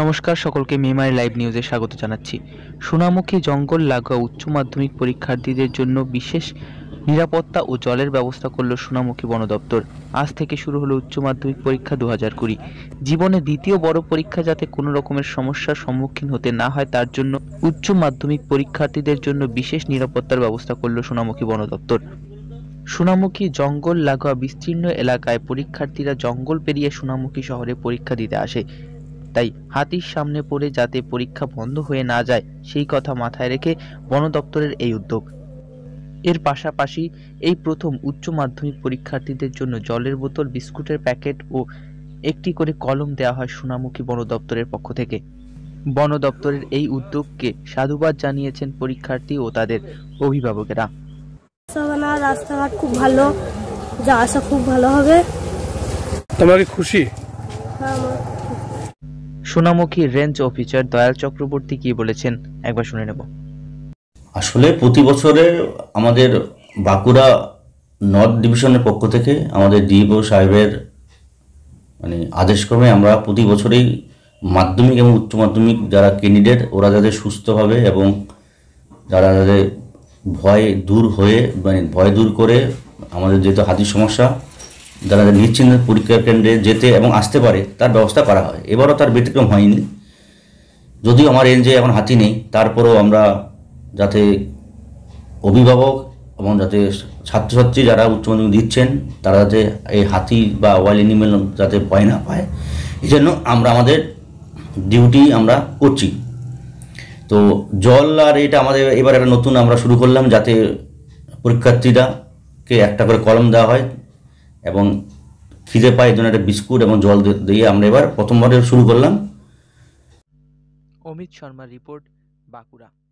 নমস্কার সকলকে মেমারি লাইভ নিউজে স্বাগত জানাচ্ছি সোনামুখী জঙ্গল লাগোয়া উচ্চ মাধ্যমিক পরীক্ষার্থীদের জন্য বিশেষ নিরাপত্তা ও জলের ব্যবস্থা করল সোনামুখী বন দপ্তর আজ থেকে শুরু হলো উচ্চ মাধ্যমিক পরীক্ষা দু হাজার কুড়ি জীবনে দ্বিতীয় বড় পরীক্ষা যাতে কোনো রকমের সমস্যার সম্মুখীন হতে না হয় তার জন্য উচ্চ মাধ্যমিক পরীক্ষার্থীদের জন্য বিশেষ নিরাপত্তার ব্যবস্থা করল সোনামুখী বন দপ্তর সোনামুখী জঙ্গল লাগোয়া বিস্তীর্ণ এলাকায় পরীক্ষার্থীরা জঙ্গল পেরিয়ে সোনামুখী শহরে পরীক্ষা দিতে আসে তাই হাতির সামনে পড়ে যাতে পরীক্ষা বন্ধ হয়ে না যায় সেই কথা মাথায় রেখে বন দপ্তরের এই উদ্যোগ এর পাশাপাশি এই প্রথম উচ্চ মাধ্যমিক পরীক্ষার্থীদের জন্য জলের বোতল বিস্কুটের প্যাকেট ও একটি করে কলম দেওয়া হয় সোনামুখী বন দপ্তরের পক্ষ থেকে বন দপ্তরের এই উদ্যোগকে সাধুবাদ জানিয়েছেন পরীক্ষার্থী ও তাদের অভিভাবকেরা রাস্তাঘাট খুব ভালো যা আসা খুব ভালো হবে তোমরা খুশি হ্যাঁ সোনামুখী রেঞ্জ অফিসার দয়াল চক্রবর্তী কি বলেছেন একবার শুনে নেব আসলে প্রতি বছরে আমাদের বাঁকুড়া নর্থ ডিভিশনের পক্ষ থেকে আমাদের ডিও সাহেবের মানে আদেশক্রমে আমরা প্রতি বছরেই মাধ্যমিক এবং উচ্চ মাধ্যমিক যারা ক্যান্ডিডেট ওরা যাদের সুস্থভাবে এবং যারা যাদের ভয় দূর হয়ে মানে ভয় দূর করে আমাদের যেহেতু হাতির সমস্যা যারা নিচ্ছিন্ন পরীক্ষা কেন্দ্রে যেতে এবং আসতে পারে তার ব্যবস্থা করা হয় এবারও তার ব্যতিক্রম হয়নি যদিও আমার এনজে এখন হাতি নেই তারপরেও আমরা যাতে অভিভাবক এবং যাতে ছাত্রছাত্রী যারা উচ্চ মাধ্যমিক দিচ্ছেন তারা যাতে এই হাতি বা ওয়াইল এনিমেল যাতে ভয় না পায় এই জন্য আমরা আমাদের ডিউটি আমরা করছি তো জল আর এটা আমাদের এবার একটা নতুন আমরা শুরু করলাম যাতে পরীক্ষার্থীরাকে একটা করে কলম দেওয়া হয় এবং খিদে পাই জন্য একটা বিস্কুট এবং জল দিয়ে আমরা এবার প্রথমবারে শুরু করলাম অমিত শর্মা রিপোর্ট বাঁকুড়া